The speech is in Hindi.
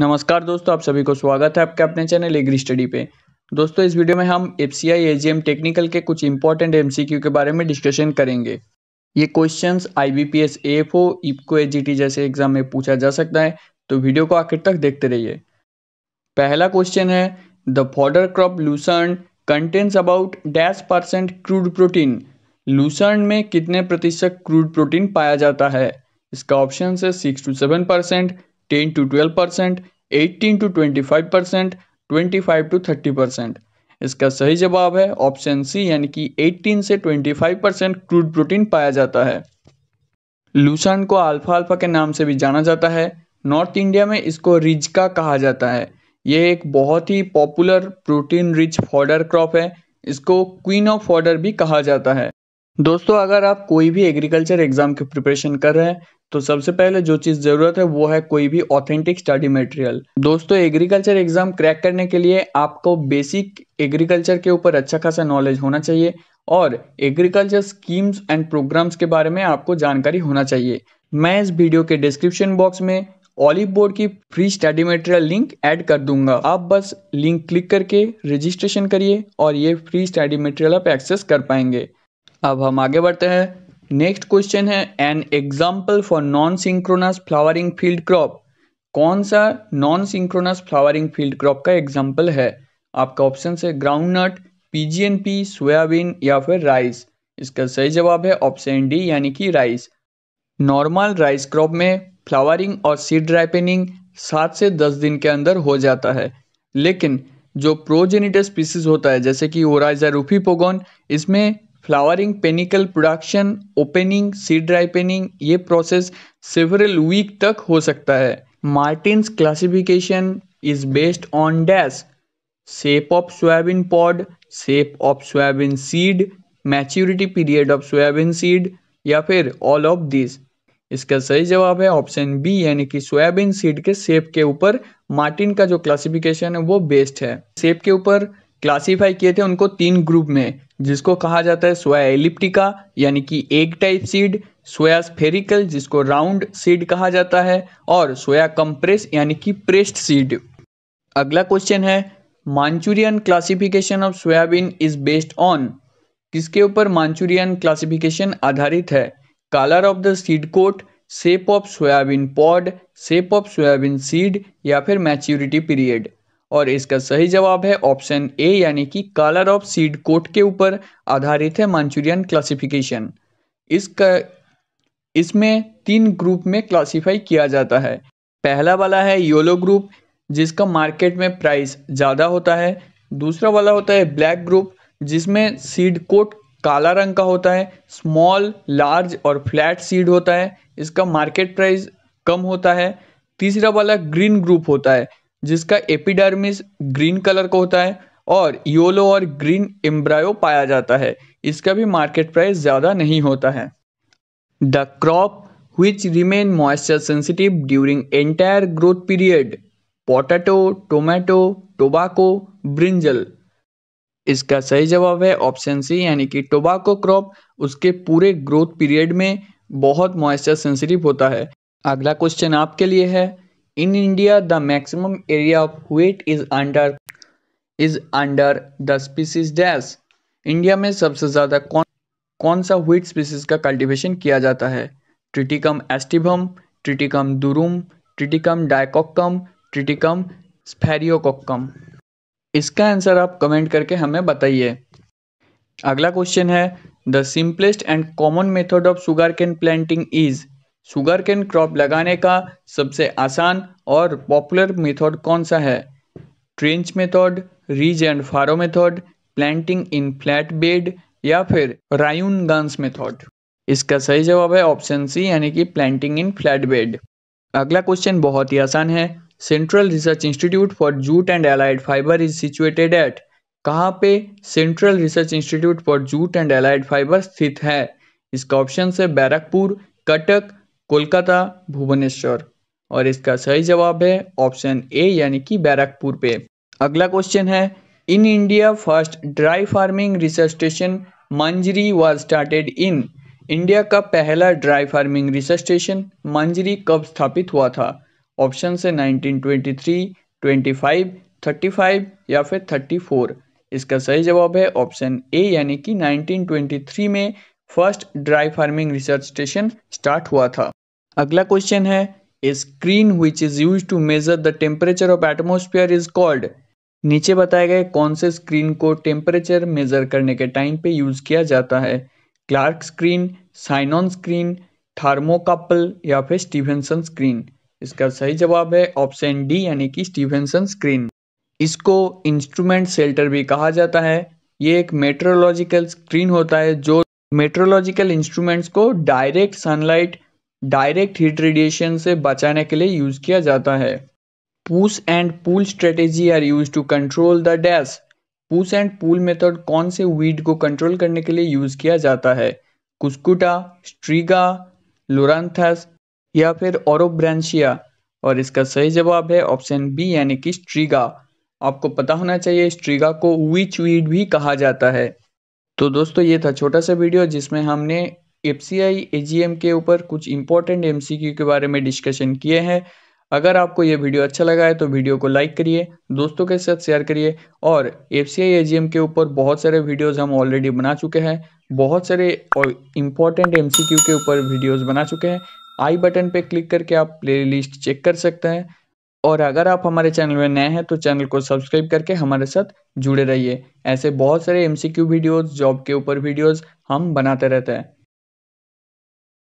नमस्कार दोस्तों आप सभी को स्वागत है आपके अपने चैनल एग्री स्टडी पे दोस्तों इस वीडियो में हम F C I AGM technical के कुछ इंपॉर्टेंट एमसीक्यू के बारे में डिस्कशन करेंगे ये क्वेश्चंस एफ ओ इपको एजीटी जैसे एग्जाम में पूछा जा सकता है तो वीडियो को आखिर तक देखते रहिए पहला क्वेश्चन है the fodder crop lucerne contents about dash percent crude protein lucerne में कितने प्रतिशत क्रूड प्रोटीन पाया जाता है इसका ऑप्शन है six to seven percent ten to twelve percent eighteen to twenty five percent twenty five to thirty percent इसका सही जवाब है ऑप्शन सी यानी कि 18 से 25 परसेंट क्रूड प्रोटीन पाया जाता है लूसन को अल्फा अल्फा के नाम से भी जाना जाता है नॉर्थ इंडिया में इसको रिजका कहा जाता है यह एक बहुत ही popular protein rich fodder crop है इसको क्वीन ऑफ फॉर्डर भी कहा जाता है दोस्तों अगर आप कोई भी एग्रीकल्चर एग्ज़ाम की प्रिपरेशन कर रहे हैं तो सबसे पहले जो चीज़ ज़रूरत है वो है कोई भी ऑथेंटिक स्टडी मटेरियल दोस्तों एग्रीकल्चर एग्ज़ाम क्रैक करने के लिए आपको बेसिक एग्रीकल्चर के ऊपर अच्छा खासा नॉलेज होना चाहिए और एग्रीकल्चर स्कीम्स एंड प्रोग्राम्स के बारे में आपको जानकारी होना चाहिए मैं इस वीडियो के डिस्क्रिप्शन बॉक्स में ऑलिव बोर्ड की free study material link add कर दूंगा आप बस लिंक क्लिक करके रजिस्ट्रेशन करिए और ये फ्री स्टडी मटेरियल आप एक्सेस कर पाएंगे अब हम आगे बढ़ते हैं नेक्स्ट क्वेश्चन है an example for non synchronous flowering field crop कौन सा non synchronous flowering field crop का एग्जाम्पल है आपका ऑप्शन है ग्राउंडनट पीजीएनपी सोयाबीन या फिर राइस इसका सही जवाब है ऑप्शन डी यानी कि राइस नॉर्मल राइस क्रॉप में फ्लावरिंग और सीड राइपेनिंग सात से दस दिन के अंदर हो जाता है लेकिन जो प्रोजेनिटा स्पीसीज होता है जैसे कि ओराइजा रूफी पोगोन इसमें flowering panicle production opening seed ripening ये प्रोसेस सेवरल वीक तक हो सकता है Martin classification is based on dash shape of soybean pod shape of soybean seed maturity period of soybean seed या फिर ऑल ऑफ दिस इसका सही जवाब है ऑप्शन बी यानी कि सोयाबीन सीड के सेप के ऊपर मार्टिन का जो क्लासिफिकेशन है वो बेस्ड है सेप के ऊपर क्लासिफाई किए थे उनको तीन ग्रुप में जिसको कहा जाता है सोया एलिप्टिका यानी कि egg type seed soya spherical जिसको राउंड सीड कहा जाता है और सोया कंप्रेस यानी कि प्रेस्ड सीड अगला क्वेश्चन है Manchurian classification of soybean is based on किसके ऊपर मानचूरियन क्लासिफिकेशन आधारित है colour of the seed coat shape of soybean pod shape of soybean seed या फिर मैच्योरिटी पीरियड और इसका सही जवाब है ऑप्शन ए यानी कि कलर ऑफ सीड कोट के ऊपर आधारित है मंचूरियन क्लासिफिकेशन इसका इसमें तीन ग्रुप में क्लासिफाई किया जाता है पहला वाला है योलो ग्रुप जिसका मार्केट में प्राइस ज़्यादा होता है दूसरा वाला होता है ब्लैक ग्रुप जिसमें सीड कोट काला रंग का होता है स्मॉल लार्ज और फ्लैट सीड होता है इसका मार्केट प्राइस कम होता है तीसरा वाला ग्रीन ग्रुप होता है जिसका एपिडर्मिस ग्रीन कलर का होता है और योलो और ग्रीन एम्ब्रायो पाया जाता है इसका भी मार्केट प्राइस ज़्यादा नहीं होता है the crop which remain moisture sensitive during entire growth period potato tomato tobacco brinjal इसका सही जवाब है ऑप्शन सी यानी कि टोबाको क्रॉप उसके पूरे ग्रोथ पीरियड में बहुत मॉइस्चर सेंसिटिव होता है अगला क्वेश्चन आपके लिए है in India the maximum area of wheat is under is under the species dash India में सबसे ज़्यादा कौन कौन सा व्हीट स्पीसीज का कल्टीवेशन किया जाता है Triticum aestivum Triticum durum Triticum dicoccum Triticum sphaerococcum इसका आंसर आप कमेंट करके हमें बताइए अगला क्वेश्चन है the simplest and common method of sugarcane planting is sugarcane crop लगाने का सबसे आसान और पॉपुलर मेथड कौन सा है trench method ridge and furrow method planting in flat bed या फिर रायून गांस मेथड इसका सही जवाब है ऑप्शन सी यानी कि प्लांटिंग इन फ्लैट बेड अगला क्वेश्चन बहुत ही आसान है central research institute for jute and allied fibre is situated at कहाँ पे central research institute for jute and allied fibre स्थित है इसका ऑप्शन है बैरकपुर कटक कोलकाता भुवनेश्वर और इसका सही जवाब है ऑप्शन ए यानी कि बैरकपुर पे अगला क्वेश्चन है in India first dry farming research station Manjri was started in India का पहला dry farming research station Manjri कब स्थापित हुआ था ऑप्शन से 1923, 25, 35 या फिर 34 इसका सही जवाब है ऑप्शन ए यानी कि 1923 में first dry farming research station start हुआ था अगला क्वेश्चन है a screen which is use to measure the temperature of atmosphere is called नीचे बताए गए कौन से स्क्रीन को टेम्परेचर मेजर करने के टाइम पे यूज किया जाता है क्लार्क स्क्रीन साइनॉन स्क्रीन थार्मोकपल या फिर स्टीवेंसन स्क्रीन इसका सही जवाब है ऑप्शन डी यानी कि स्टीवेंसन स्क्रीन इसको इंस्ट्रूमेंट सेल्टर भी कहा जाता है ये एक मेट्रोलॉजिकल स्क्रीन होता है जो मेट्रोलॉजिकल इंस्ट्रूमेंट्स को direct sunlight direct heat radiation से बचाने के लिए यूज किया जाता है push and pull strategy are used to control the dash push and pull method कौन से वीड को कंट्रोल करने के लिए यूज किया जाता है कुस्कुटा स्ट्रीगा लोरथस या फिर ओरोब्रांशिया और इसका सही जवाब है ऑप्शन बी यानी कि स्ट्रीगा आपको पता होना चाहिए स्ट्रीगा को विच वीड भी कहा जाता है तो दोस्तों ये था छोटा सा वीडियो जिसमें हमने एफ सी आई ए के ऊपर कुछ इंपॉर्टेंट एम के बारे में डिस्कशन किए हैं अगर आपको ये वीडियो अच्छा लगा है तो वीडियो को लाइक करिए दोस्तों के साथ शेयर करिए और एफ सी आई के ऊपर बहुत सारे वीडियोज हम ऑलरेडी बना चुके हैं बहुत सारे इंपॉर्टेंट एम के ऊपर वीडियोज बना चुके हैं आई बटन पर क्लिक करके आप लिस्ट चेक कर सकते हैं और अगर आप हमारे चैनल में नए हैं तो चैनल को सब्सक्राइब करके हमारे साथ जुड़े रहिए ऐसे बहुत सारे एम सी वीडियोज़ जॉब के ऊपर वीडियोज़ हम बनाते रहते हैं